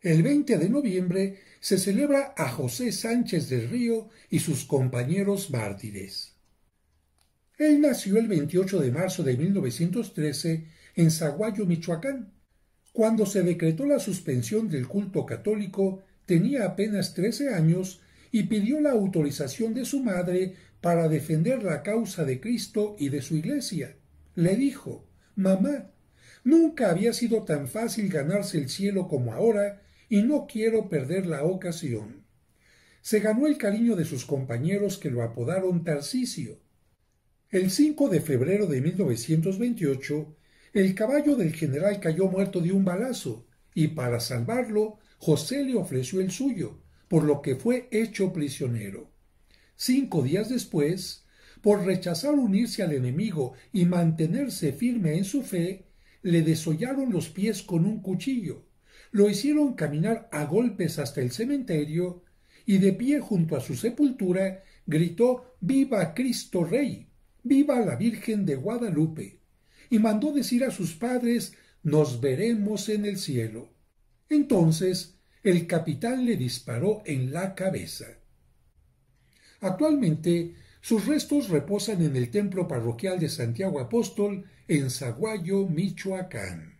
El 20 de noviembre se celebra a José Sánchez del Río y sus compañeros mártires. Él nació el 28 de marzo de 1913 en Zaguayo, Michoacán. Cuando se decretó la suspensión del culto católico, tenía apenas 13 años y pidió la autorización de su madre para defender la causa de Cristo y de su iglesia. Le dijo, Mamá, nunca había sido tan fácil ganarse el cielo como ahora y no quiero perder la ocasión. Se ganó el cariño de sus compañeros que lo apodaron Tarcisio. El 5 de febrero de 1928, el caballo del general cayó muerto de un balazo, y para salvarlo, José le ofreció el suyo, por lo que fue hecho prisionero. Cinco días después, por rechazar unirse al enemigo y mantenerse firme en su fe, le desollaron los pies con un cuchillo, lo hicieron caminar a golpes hasta el cementerio y de pie junto a su sepultura gritó Viva Cristo Rey, viva la Virgen de Guadalupe, y mandó decir a sus padres Nos veremos en el cielo. Entonces el capitán le disparó en la cabeza. Actualmente sus restos reposan en el templo parroquial de Santiago Apóstol en Zaguayo, Michoacán.